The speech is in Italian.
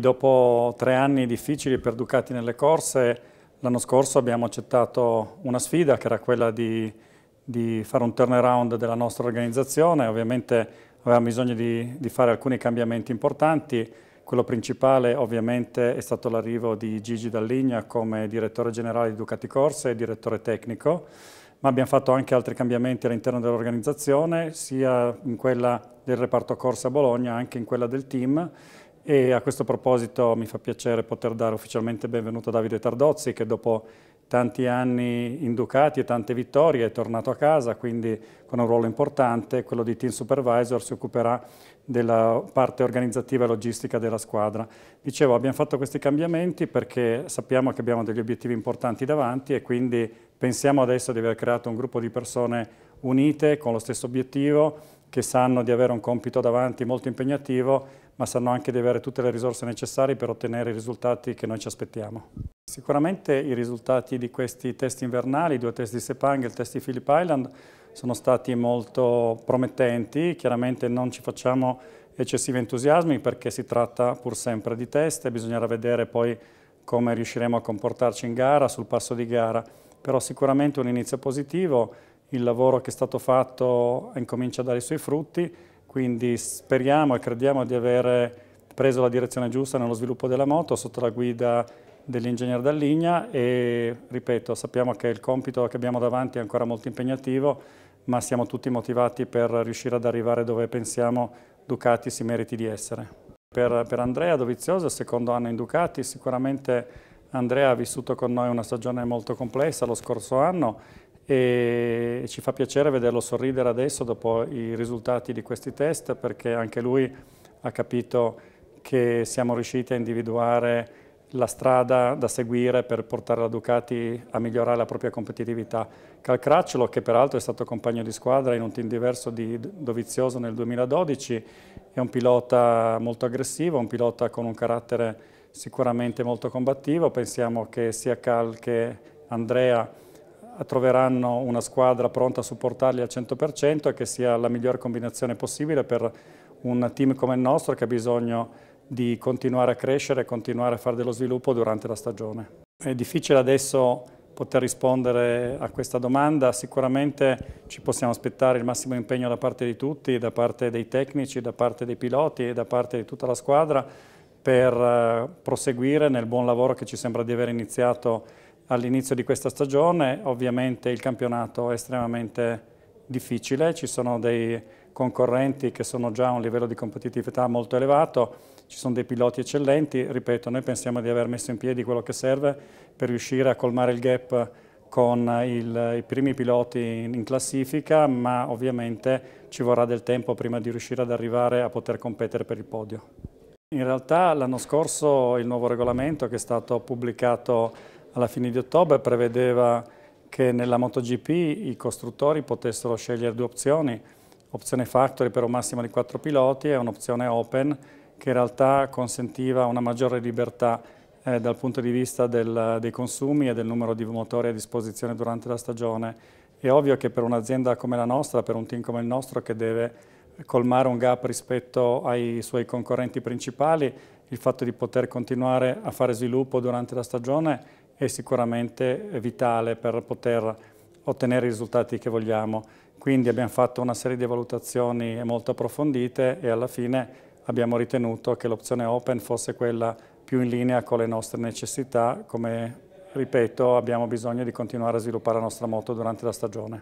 Dopo tre anni difficili per Ducati nelle corse, l'anno scorso abbiamo accettato una sfida che era quella di, di fare un turnaround della nostra organizzazione. Ovviamente avevamo bisogno di, di, fare alcuni cambiamenti importanti. Quello principale ovviamente è stato l'arrivo di Gigi Dalligna come direttore generale di Ducati Corse e direttore tecnico, ma abbiamo fatto anche altri cambiamenti all'interno dell'organizzazione, sia in quella del reparto corsa a Bologna, anche in quella del team e a questo proposito mi fa piacere poter dare ufficialmente benvenuto a Davide Tardozzi che dopo tanti anni inducati e tante vittorie è tornato a casa, quindi con un ruolo importante, quello di team supervisor, si occuperà della parte organizzativa e logistica della squadra. Dicevo, abbiamo fatto questi cambiamenti perché sappiamo che abbiamo degli obiettivi importanti davanti e quindi pensiamo adesso di aver creato un gruppo di persone unite con lo stesso obiettivo, che sanno di avere un compito davanti molto impegnativo ma sanno anche di avere tutte le risorse necessarie per ottenere i risultati che noi ci aspettiamo. Sicuramente i risultati di questi test invernali, i due test di Sepang e il test di Phillip Island, sono stati molto promettenti, chiaramente non ci facciamo eccessivi entusiasmi perché si tratta pur sempre di test e bisognerà vedere poi come riusciremo a comportarci in gara, sul passo di gara, però sicuramente un inizio positivo, il lavoro che è stato fatto incomincia a dare i suoi frutti quindi speriamo e crediamo di aver preso la direzione giusta nello sviluppo della moto sotto la guida dell'ingegnere Dalligna e, ripeto, sappiamo che il compito che abbiamo davanti è ancora molto impegnativo, ma siamo tutti motivati per riuscire ad arrivare dove pensiamo Ducati si meriti di essere. Per, per Andrea Dovizioso, secondo anno in Ducati, sicuramente Andrea ha vissuto con noi una stagione molto complessa lo scorso anno e ci fa piacere vederlo sorridere adesso dopo i risultati di questi test perché anche lui ha capito che siamo riusciti a individuare la strada da seguire per portare la Ducati a migliorare la propria competitività. Calcracciolo, che peraltro è stato compagno di squadra in un team diverso di Dovizioso nel 2012, è un pilota molto aggressivo, un pilota con un carattere sicuramente molto combattivo. Pensiamo che sia Cal che Andrea troveranno una squadra pronta a supportarli al 100% e che sia la migliore combinazione possibile per un team come il nostro che ha bisogno di continuare a crescere e continuare a fare dello sviluppo durante la stagione. È difficile adesso poter rispondere a questa domanda, sicuramente ci possiamo aspettare il massimo impegno da parte di tutti, da parte dei tecnici, da parte dei piloti e da parte di tutta la squadra per eh, proseguire nel buon lavoro che ci sembra di aver iniziato all'inizio di questa stagione. Ovviamente il campionato è estremamente difficile, ci sono dei concorrenti che sono già a un livello di competitività molto elevato, ci sono dei piloti eccellenti, ripeto, noi pensiamo di aver messo in piedi quello che serve per riuscire a colmare il gap con il, i primi piloti in classifica, ma ovviamente ci vorrà del tempo prima di riuscire ad arrivare a poter competere per il podio. In realtà l'anno scorso il nuovo regolamento che è stato pubblicato alla fine di ottobre prevedeva che nella MotoGP i costruttori potessero scegliere due opzioni, opzione factory per un massimo di quattro piloti e un'opzione open che in realtà consentiva una maggiore libertà eh, dal punto di vista del, dei consumi e del numero di motori a disposizione durante la stagione. È ovvio che per un'azienda come la nostra, per un team come il nostro che deve colmare un gap rispetto ai suoi concorrenti principali, il fatto di poter continuare a fare sviluppo durante la stagione è sicuramente vitale per poter ottenere i risultati che vogliamo. Quindi abbiamo fatto una serie di valutazioni molto approfondite e alla fine abbiamo ritenuto che l'opzione open fosse quella più in linea con le nostre necessità, come ripeto abbiamo bisogno di continuare a sviluppare la nostra moto durante la stagione.